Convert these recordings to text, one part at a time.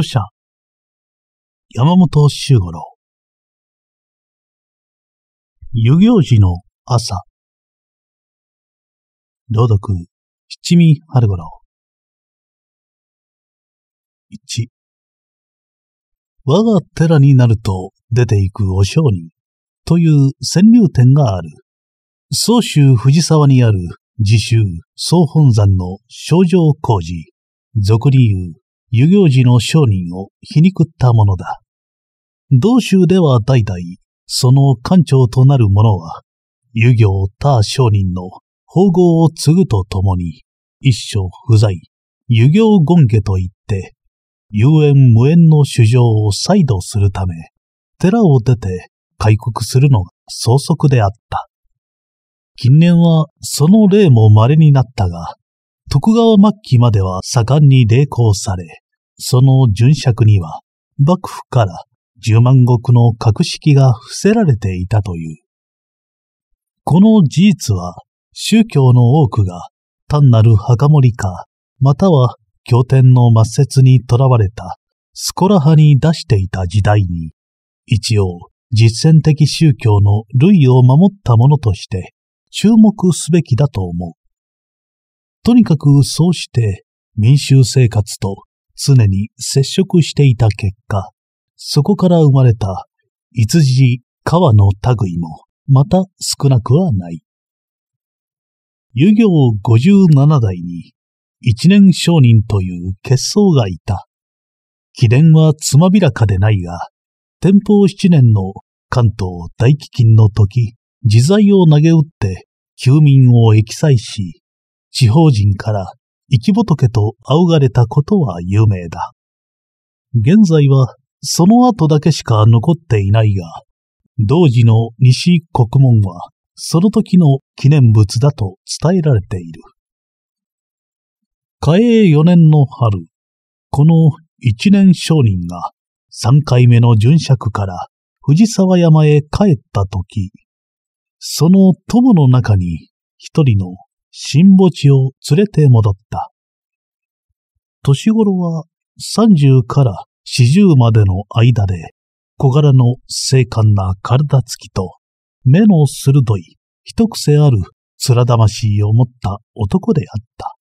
著者、山本周五郎。湯行時の朝。朗読、七味春五郎。一。我が寺になると出ていくお商人という川柳店がある。総州藤沢にある自習総本山の症状工事、俗に言う遊行寺の商人を皮肉ったものだ。道州では代々、その官長となる者は、遊行他商人の法号を継ぐとともに、一生不在、遊行権下といって、遊園無縁の主情を再度するため、寺を出て開国するのが早速であった。近年はその例も稀になったが、徳川末期までは盛んに励行され、その巡尺には、幕府から十万石の格式が伏せられていたという。この事実は、宗教の多くが単なる墓守か、または経典の末節にとらわれたスコラ派に出していた時代に、一応実践的宗教の類を守ったものとして注目すべきだと思う。とにかくそうして民衆生活と常に接触していた結果、そこから生まれた、羊、川の類も、また少なくはない。遊行五十七代に、一年商人という結相がいた。記念はつまびらかでないが、天保七年の関東大飢饉の時、自在を投げ打って、休民を益災し、地方人から生き仏と仰がれたことは有名だ。現在はその後だけしか残っていないが、同時の西国門はその時の記念物だと伝えられている。嘉永4年の春、この一年商人が三回目の巡釈から藤沢山へ帰った時、その友の中に一人の新墓地を連れて戻った。年頃は30から40までの間で、小柄の精悍な体つきと、目の鋭い、一癖ある面魂を持った男であった。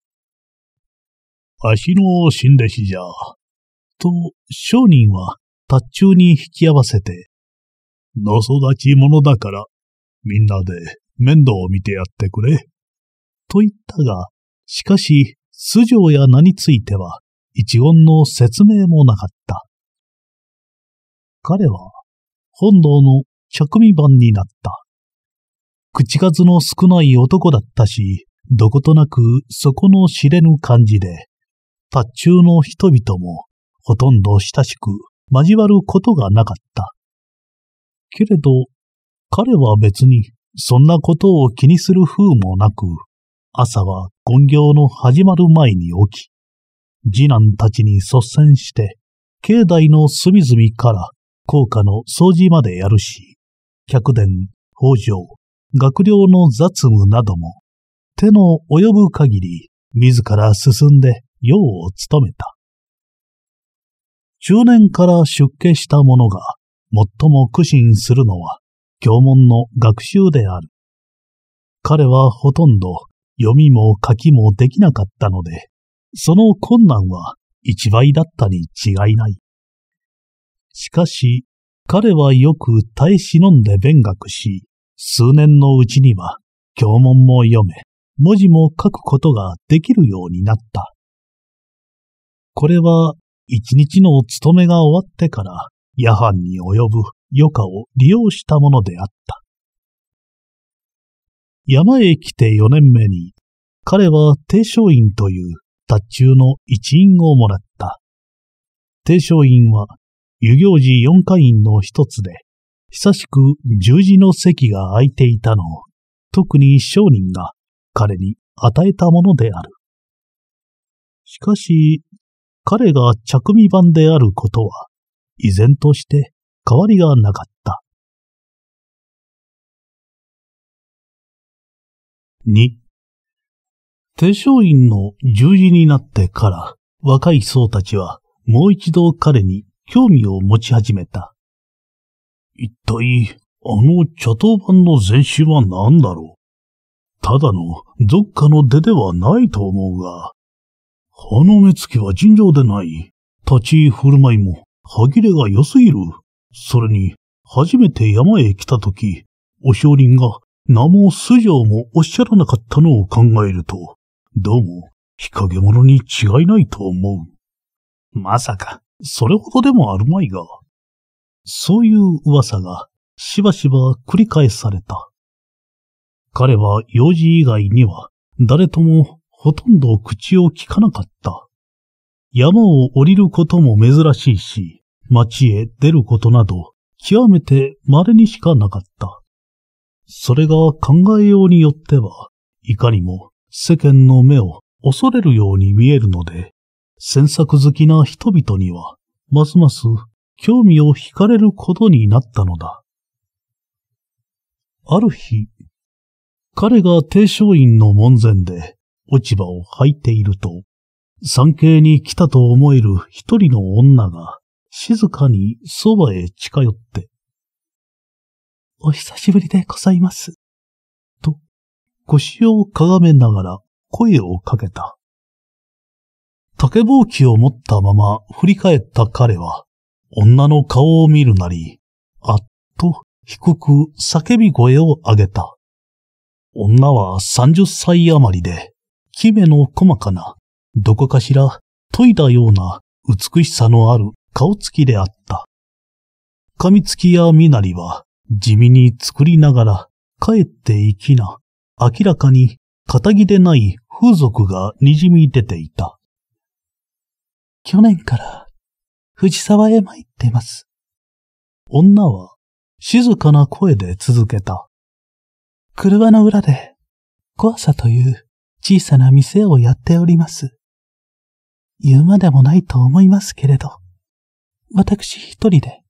足の新弟子じゃ。と、商人は達中に引き合わせて、の育ち者だから、みんなで面倒を見てやってくれ。と言ったが、しかし、素性や名については、一言の説明もなかった。彼は、本能の着身番になった。口数の少ない男だったし、どことなくそこの知れぬ感じで、達中の人々もほとんど親しく交わることがなかった。けれど、彼は別にそんなことを気にする風もなく、朝は勤業の始まる前に起き、次男たちに率先して、境内の隅々から高架の掃除までやるし、客殿、北条、学寮の雑務なども、手の及ぶ限り自ら進んで用を務めた。中年から出家した者が最も苦心するのは、教門の学習である。彼はほとんど読みも書きもできなかったので、その困難は一倍だったに違いない。しかし、彼はよく耐え忍んで勉学し、数年のうちには教文も読め、文字も書くことができるようになった。これは一日の勤めが終わってから夜半に及ぶ余暇を利用したものであった。山へ来て四年目に彼は定商院という達中の一員をもらった。定商院は遊行寺四会員の一つで、久しく十字の席が空いていたのを、特に商人が彼に与えたものである。しかし、彼が着身版であることは、依然として変わりがなかった。2手商院の十字になってから若い僧たちはもう一度彼に興味を持ち始めた。一体、あの茶刀版の前身は何だろうただの俗家の出ではないと思うが、葉の目つきは尋常でない。立ち振る舞いも歯切れが良すぎる。それに、初めて山へ来た時、お少林が名も素性もおっしゃらなかったのを考えると、どうも、日陰者に違いないと思う。まさか、それほどでもあるまいが。そういう噂が、しばしば繰り返された。彼は用事以外には、誰ともほとんど口を聞かなかった。山を降りることも珍しいし、町へ出ることなど、極めて稀にしかなかった。それが考えようによっては、いかにも世間の目を恐れるように見えるので、詮索好きな人々には、ますます興味を惹かれることになったのだ。ある日、彼が低商院の門前で落ち葉を履いていると、産経に来たと思える一人の女が静かにそばへ近寄って、お久しぶりでございます。腰をかがめながら声をかけた。竹ぼうきを持ったまま振り返った彼は、女の顔を見るなり、あっと低く叫び声を上げた。女は30歳余りで、キメの細かな、どこかしら研いだような美しさのある顔つきであった。噛みつきや身なりは地味に作りながら帰っていきな明らかに、仇でない風俗が滲み出ていた。去年から、藤沢へ参ってます。女は、静かな声で続けた。車の裏で、怖さという小さな店をやっております。言うまでもないと思いますけれど、私一人で、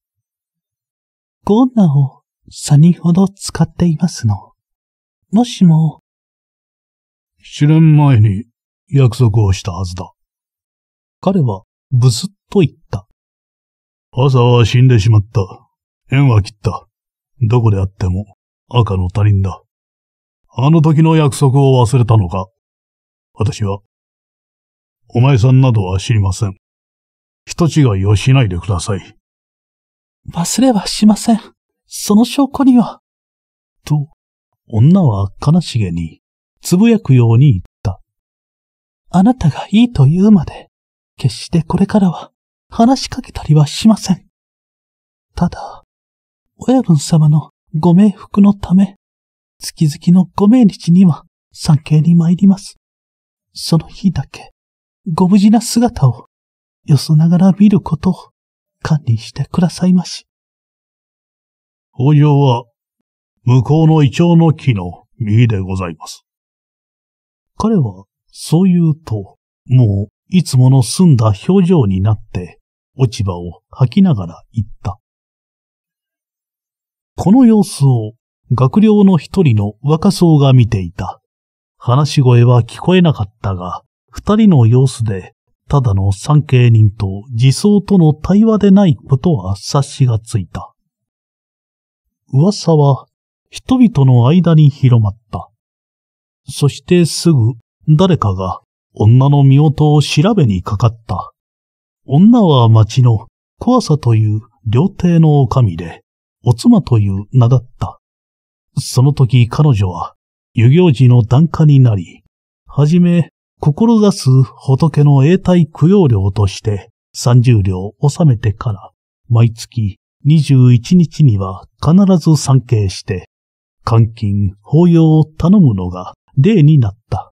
ーナーを3人ほど使っていますの。もしも。七年前に約束をしたはずだ。彼はブスッと言った。朝は死んでしまった。縁は切った。どこであっても赤の他人だ。あの時の約束を忘れたのか私は、お前さんなどは知りません。人違いをしないでください。忘れはしません。その証拠には。と、女は悲しげに、つぶやくように言った。あなたがいいと言うまで、決してこれからは話しかけたりはしません。ただ、親分様のご冥福のため、月々のご命日には参詣に参ります。その日だけ、ご無事な姿を、よそながら見ることを、管理してくださいまし。法上は向こうの胃腸の木の右でございます。彼は、そう言うと、もう、いつもの澄んだ表情になって、落ち葉を吐きながら言った。この様子を、学寮の一人の若僧が見ていた。話し声は聞こえなかったが、二人の様子で、ただの三景人と自走との対話でないことは察しがついた。噂は人々の間に広まった。そしてすぐ誰かが女の身元を調べにかかった。女は町の怖さという料亭の女将で、お妻という名だった。その時彼女は、遊行時の檀家になり、はじめ、志す仏の永代供養料として30両納めてから、毎月21日には必ず参詣して、監禁、法要を頼むのが例になった。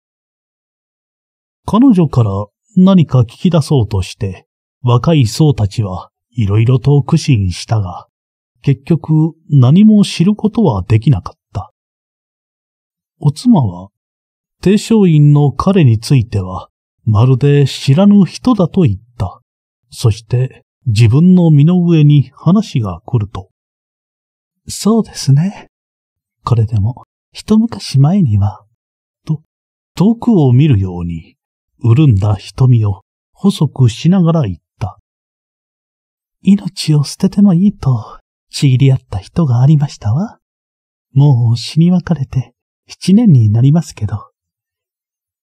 彼女から何か聞き出そうとして、若い僧たちはいろいろと苦心したが、結局何も知ることはできなかった。お妻は、帝商院の彼については、まるで知らぬ人だと言った。そして自分の身の上に話が来ると。そうですね。これでも、一昔前には、と、遠くを見るように、潤んだ瞳を細くしながら言った。命を捨ててもいいと、ちぎり合った人がありましたわ。もう死に別れて、七年になりますけど。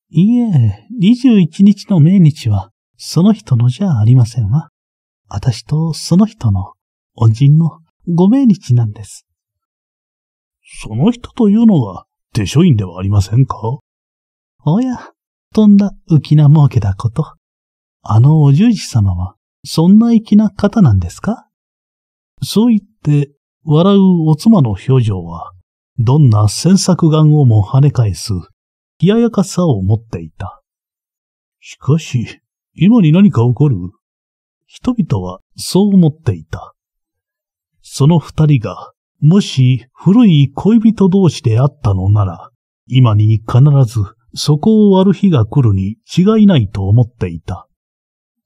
いいえ、二十一日の命日は、その人のじゃありませんわ。私とその人の、恩人のご命日なんです。その人というのは、でしょいんではありませんかおや、とんだ浮きな儲けだこと。あのお十字様は、そんな粋な方なんですかそう言って、笑うお妻の表情は、どんな詮索眼をも跳ね返す、冷ややかさを持っていた。しかし、今に何か起こる人々はそう思っていた。その二人がもし古い恋人同士であったのなら、今に必ずそこを割る日が来るに違いないと思っていた。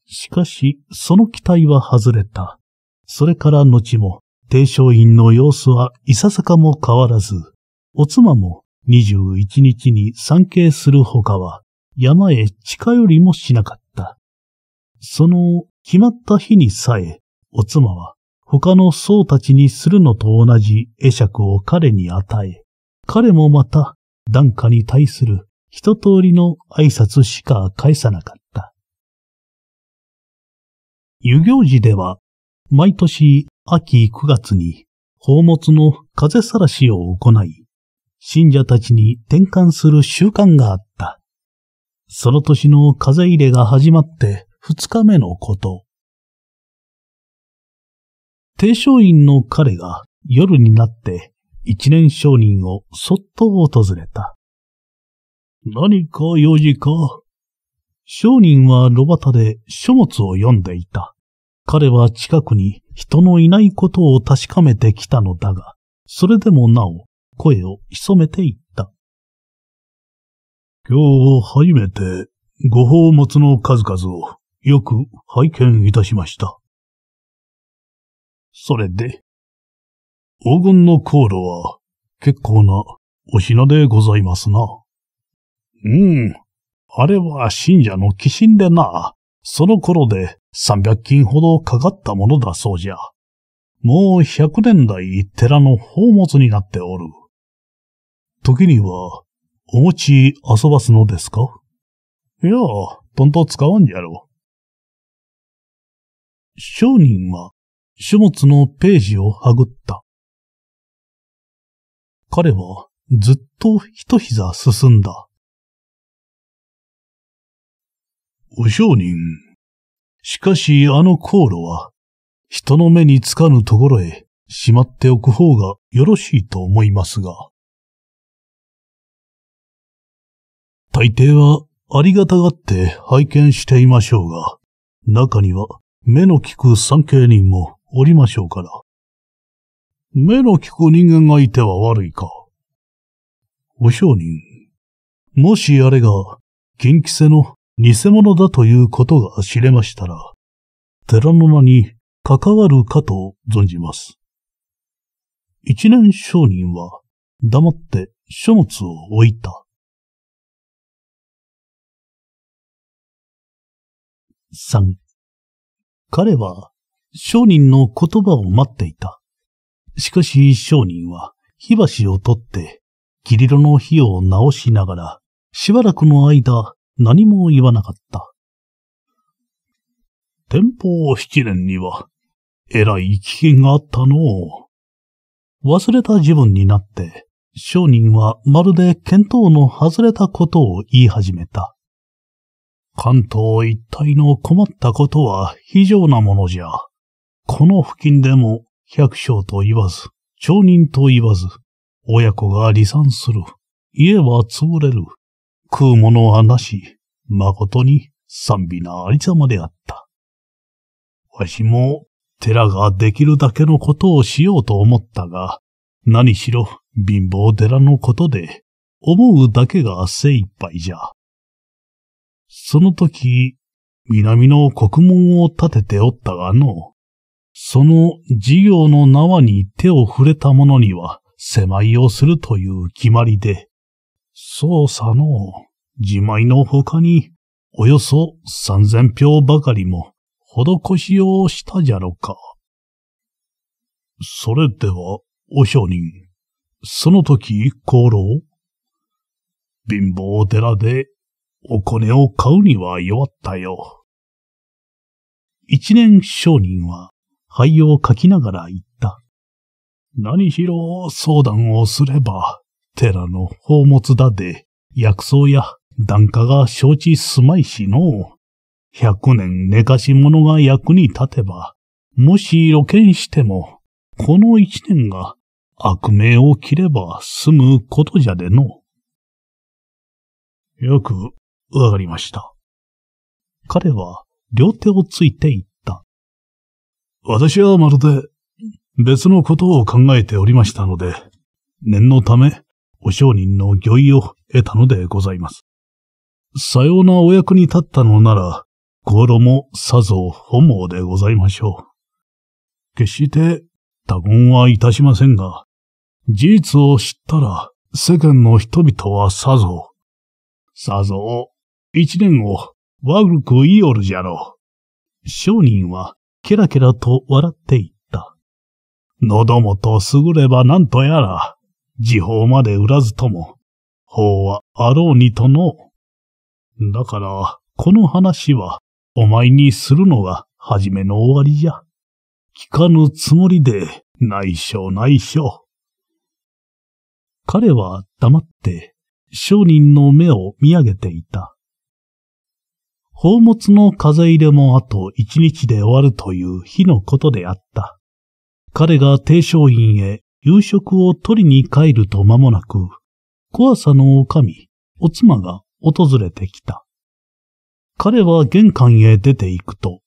しかし、その期待は外れた。それから後も、低商院の様子はいささかも変わらず、お妻も21日に参詣する他は、山へ近寄りもしなかった。その決まった日にさえ、お妻は他の僧たちにするのと同じ会釈を彼に与え、彼もまた、檀家に対する一通りの挨拶しか返さなかった。遊行寺では、毎年秋9月に、宝物の風さらしを行い、信者たちに転換する習慣があった。その年の風入れが始まって2日目のこと、低商院の彼が夜になって一年商人をそっと訪れた。何か用事か商人は炉端で書物を読んでいた。彼は近くに人のいないことを確かめてきたのだが、それでもなお声を潜めていった。今日初めてご宝物の数々をよく拝見いたしました。それで。黄金の航路は結構なお品でございますな。うん。あれは信者の寄進でな、その頃で三百金ほどかかったものだそうじゃ。もう百年代寺の宝物になっておる。時には、おち遊ばすのですかいや、とんと使わんじゃろ。商人は書物のページをはぐった。彼はずっと一膝進んだ。お商人。しかしあの航路は、人の目につかぬところへしまっておく方がよろしいと思いますが。大抵はありがたがって拝見していましょうが、中には目の利く参経人もおりましょうから。目の利く人間がいては悪いか。お商人、もしあれが、金規制の偽物だということが知れましたら、寺の名に関わるかと存じます。一年商人は黙って書物を置いた。三、彼は商人の言葉を待っていた。しかし商人は火箸を取って霧リの火を直しながらしばらくの間何も言わなかった。天保七年にはえらい危険があったのを忘れた自分になって商人はまるで見当の外れたことを言い始めた。関東一帯の困ったことは非常なものじゃ。この付近でも百姓と言わず、町人と言わず、親子が離散する。家は潰れる。食うものはなし。誠に賛美なありさまであった。わしも寺ができるだけのことをしようと思ったが、何しろ貧乏寺のことで、思うだけが精一杯じゃ。その時、南の国門を建てておったがの、その事業の縄に手を触れた者には、狭いをするという決まりで、捜査の自前の他に、およそ三千票ばかりも、施しをしたじゃろか。それでは、お商人、その時、功労貧乏寺で、お金を買うには弱ったよ。一年商人は、灰をかきながら言った。何しろ相談をすれば、寺の宝物だで、薬草や檀家が承知すまいしの。百年寝かし者が役に立てば、もし露見しても、この一年が悪名を切れば済むことじゃでの。よくわかりました。彼は両手をついていっ私はまるで別のことを考えておりましたので、念のため、お商人の御意を得たのでございます。さようなお役に立ったのなら、心もさぞ本望でございましょう。決して多言はいたしませんが、事実を知ったら世間の人々はさぞ、さぞ、一年を悪く言いおるじゃろう。商人はケラケラと笑っていった。喉元優ればなんとやら、時報まで売らずとも、法はあろうにとの。だから、この話は、お前にするのが初めの終わりじゃ。聞かぬつもりで、内緒内緒。彼は黙って、商人の目を見上げていた。宝物の風入れもあと一日で終わるという日のことであった。彼が低商院へ夕食を取りに帰ると間もなく、怖さの女将、お妻が訪れてきた。彼は玄関へ出て行くと、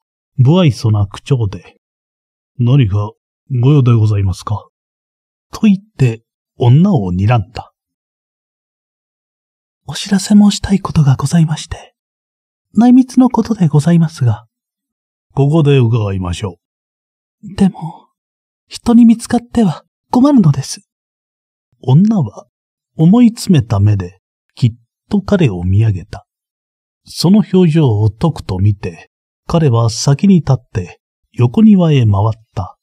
不愛想な口調で、何がご用でございますかと言って、女を睨んだ。お知らせもしたいことがございまして。内密のことでございますが。ここで伺いましょう。でも、人に見つかっては困るのです。女は思い詰めた目できっと彼を見上げた。その表情をとくと見て、彼は先に立って横庭へ回った。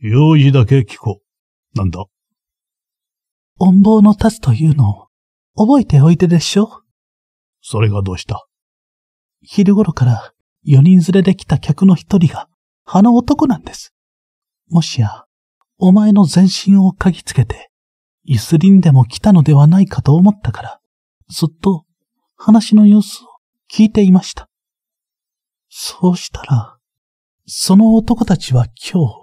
用事だけ聞こう。なんだ音棒の立つというのを覚えておいてでしょそれがどうした昼頃から4人連れで来た客の一人が、あの男なんです。もしや、お前の全身を嗅ぎつけて、イすりンでも来たのではないかと思ったから、ずっと話の様子を聞いていました。そうしたら、その男たちは今日、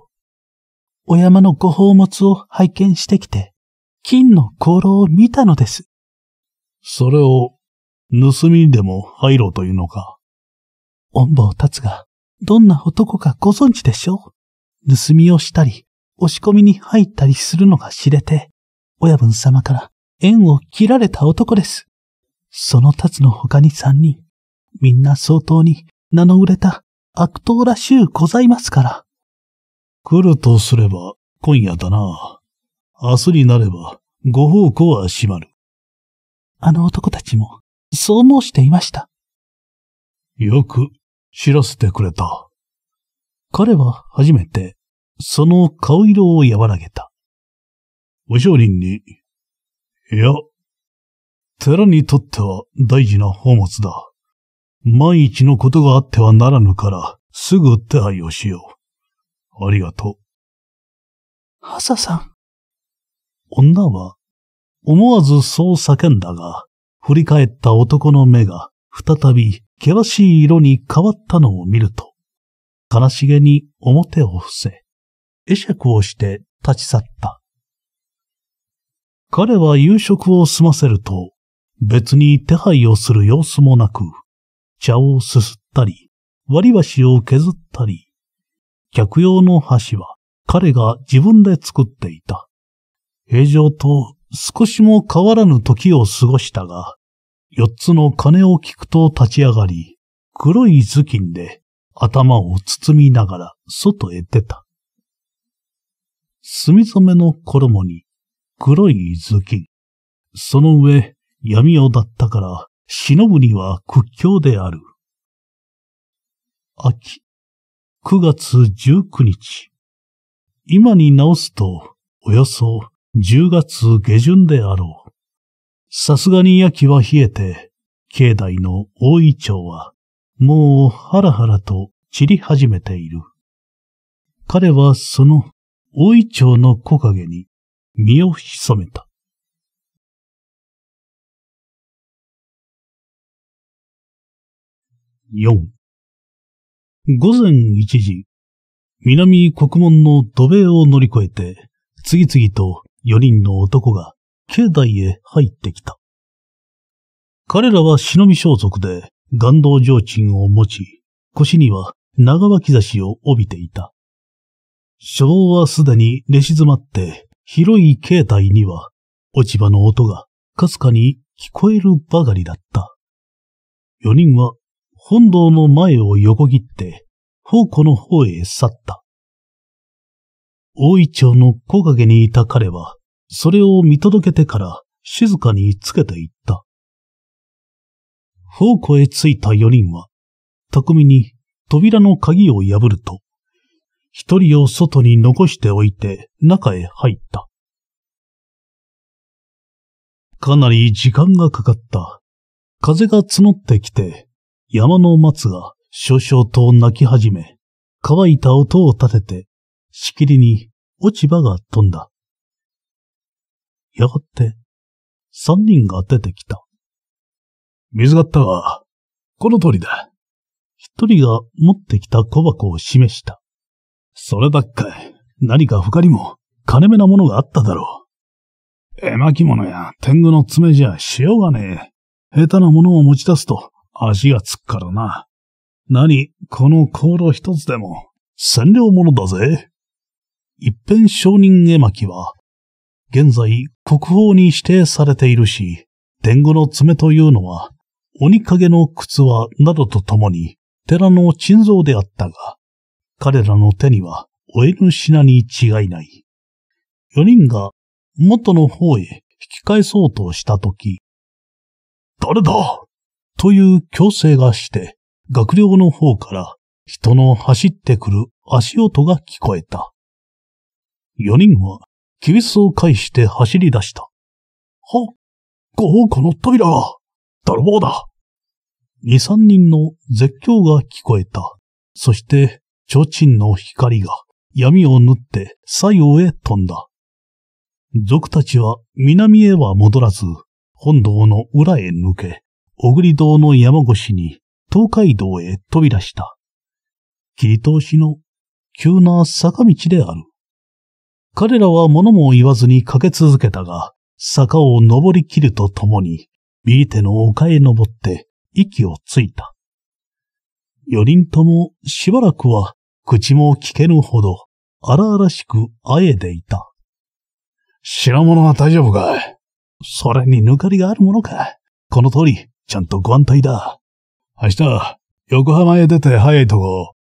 お山のご宝物を拝見してきて、金の香炉を見たのです。それを盗みにでも入ろうというのか。おんぼを立つが、どんな男かご存知でしょう盗みをしたり、押し込みに入ったりするのが知れて、親分様から縁を切られた男です。その立つの他に三人、みんな相当に名の売れた悪党らしゅうございますから。来るとすれば今夜だな。明日になればご奉公は閉まる。あの男たちもそう申していました。よく知らせてくれた。彼は初めて、その顔色を和らげた。お上人に、いや、寺にとっては大事な宝物だ。万一のことがあってはならぬから、すぐ手配をしよう。ありがとう。朝さん。女は、思わずそう叫んだが、振り返った男の目が再び険しい色に変わったのを見ると、悲しげに表を伏せ、会釈をして立ち去った。彼は夕食を済ませると、別に手配をする様子もなく、茶をすすったり、割り箸を削ったり、客用の箸は彼が自分で作っていた。平常と少しも変わらぬ時を過ごしたが、四つの鐘を聞くと立ち上がり、黒い頭巾で頭を包みながら外へ出た。墨染めの衣に黒い頭巾。その上、闇夜だったから、忍ぶには屈強である。秋、9月19日。今に直すと、およそ10月下旬であろう。さすがに夜気は冷えて、境内の大井町は、もうハラハラと散り始めている。彼はその大井町の木陰に身を潜めた。4午前1時、南国門の土塀を乗り越えて、次々と四人の男が境内へ入ってきた。彼らは忍び装束で岩道上鎮を持ち、腰には長脇差しを帯びていた。初動はすでに寝静まって、広い境内には落ち葉の音がかすかに聞こえるばかりだった。四人は本堂の前を横切って、宝庫の方へ去った。大井町の木陰にいた彼は、それを見届けてから静かにつけていった。宝庫へ着いた四人は、巧みに扉の鍵を破ると、一人を外に残しておいて中へ入った。かなり時間がかかった。風が募ってきて、山の松が少々と鳴き始め、乾いた音を立ててしきりに落ち葉が飛んだ。やがて、三人が出てきた。水があったわ。この通りだ。一人が持ってきた小箱を示した。それだっかい。何か他にも金目なものがあっただろう。絵巻物や天狗の爪じゃしようがねえ。下手なものを持ち出すと足がつくからな。何、この香炉一つでも、占領ものだぜ。一辺承認絵巻は、現在国宝に指定されているし、伝語の爪というのは、鬼影の靴輪などとともに、寺の鎮蔵であったが、彼らの手には追えぬ品に違いない。四人が元の方へ引き返そうとしたとき、誰だという強制がして、学寮の方から人の走ってくる足音が聞こえた。四人はキビスを返して走り出した。はうこの扉が泥棒だ二三人の絶叫が聞こえた。そして、提灯の光が闇を縫って左右へ飛んだ。族たちは南へは戻らず、本堂の裏へ抜け、小栗堂の山越しに東海道へ飛び出した。切り通しの急な坂道である。彼らは物も言わずに駆け続けたが、坂を登り切るとともに、ビーテの丘へ登って息をついた。四人ともしばらくは口も聞けぬほど荒々しくあえでいた。品物は大丈夫かいそれに抜かりがあるものか。この通り、ちゃんとご安泰だ。明日、横浜へ出て早いとこ。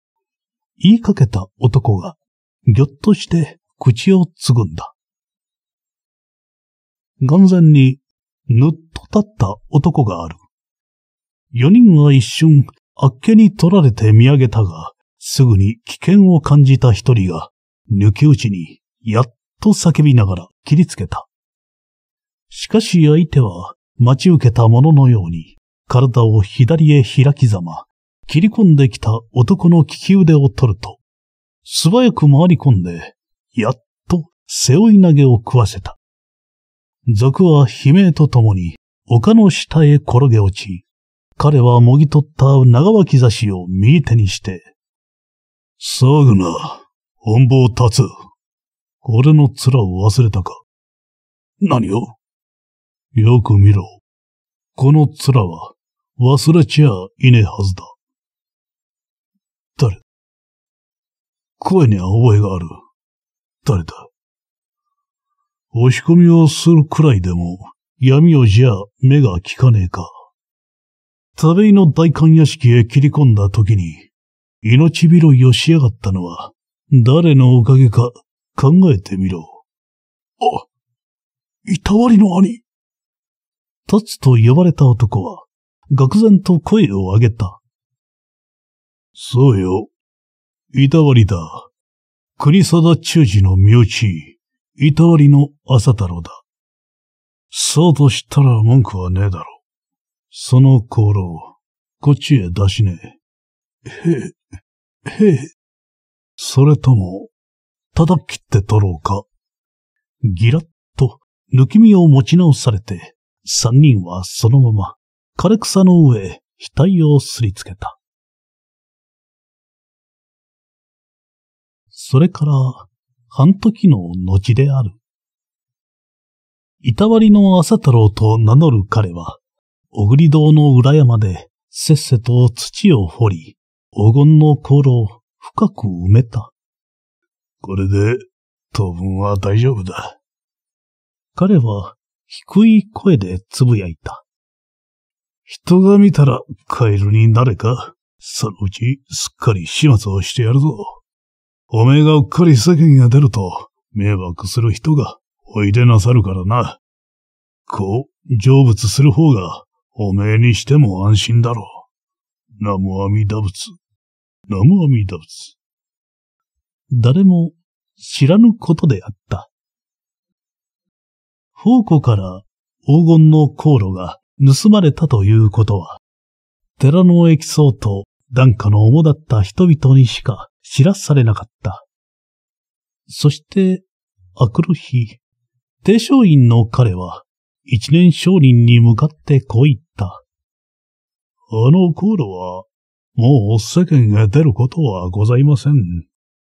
言いかけた男が、ぎょっとして口をつぐんだ。眼前にぬっと立った男がある。四人は一瞬、あっけに取られて見上げたが、すぐに危険を感じた一人が、抜き打ちに、やっと叫びながら切りつけた。しかし相手は、待ち受けたもののように、体を左へ開きざま、切り込んできた男の利き腕を取ると、素早く回り込んで、やっと背負い投げを食わせた。賊は悲鳴とともに丘の下へ転げ落ち、彼はもぎ取った長脇差しを右手にして、騒ぐな、本望立つ。俺の面を忘れたか。何をよく見ろ。この面は忘れちゃいねえはずだ。誰声には覚えがある。誰だ押し込みをするくらいでも、闇をじゃ目が利かねえか。食べ井の大官屋敷へ切り込んだ時に、命拾いをしやがったのは、誰のおかげか考えてみろ。あ、いたわりの兄。立つと呼ばれた男は、愕然と声を上げた。そうよ、いたわりだ。国定中寺の身内、いたわりの朝太郎だ。そうとしたら文句はねえだろ。その功労、こっちへ出しねえ。へえ、へえ。それとも、叩きって取ろうか。ギラッと抜き身を持ち直されて、三人はそのまま枯れ草の上、額をすりつけた。それから半時の後である。いたわりの朝太郎と名乗る彼は、小栗堂の裏山でせっせと土を掘り、黄金の香炉を深く埋めた。これで当分は大丈夫だ。彼は低い声でつぶやいた。人が見たらカエルになれか、そのうちすっかり始末をしてやるぞ。おめえがうっかり世間が出ると、迷惑する人がおいでなさるからな。こう、成仏する方が、おめえにしても安心だろう。ナムアミダ仏。ナムアミダ仏。誰も知らぬことであった。宝庫から黄金の航路が盗まれたということは、寺のエキソーと檀家の主だった人々にしか知らされなかった。そして、あくる日、低商院の彼は、一年商人に向かってこう言った。あの頃は、もう世間へ出ることはございません。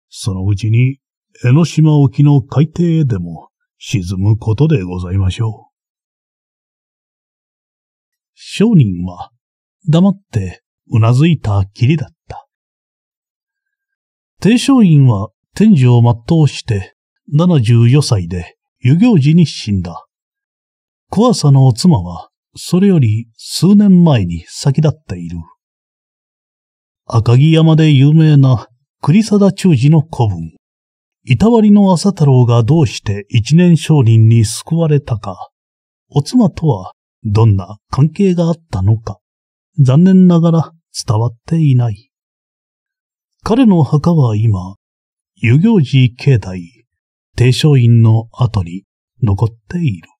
そのうちに、江ノ島沖の海底へでも沈むことでございましょう。商人は、黙ってうなずいたきりだった。定商院は天寿を全うして74歳で遊行時に死んだ。小朝の妻はそれより数年前に先立っている。赤城山で有名な栗貞忠治の古文。いたわりの朝太郎がどうして一年商人に救われたか、お妻とはどんな関係があったのか、残念ながら伝わっていない。彼の墓は今、遊行寺境内、定商院の後に残っている。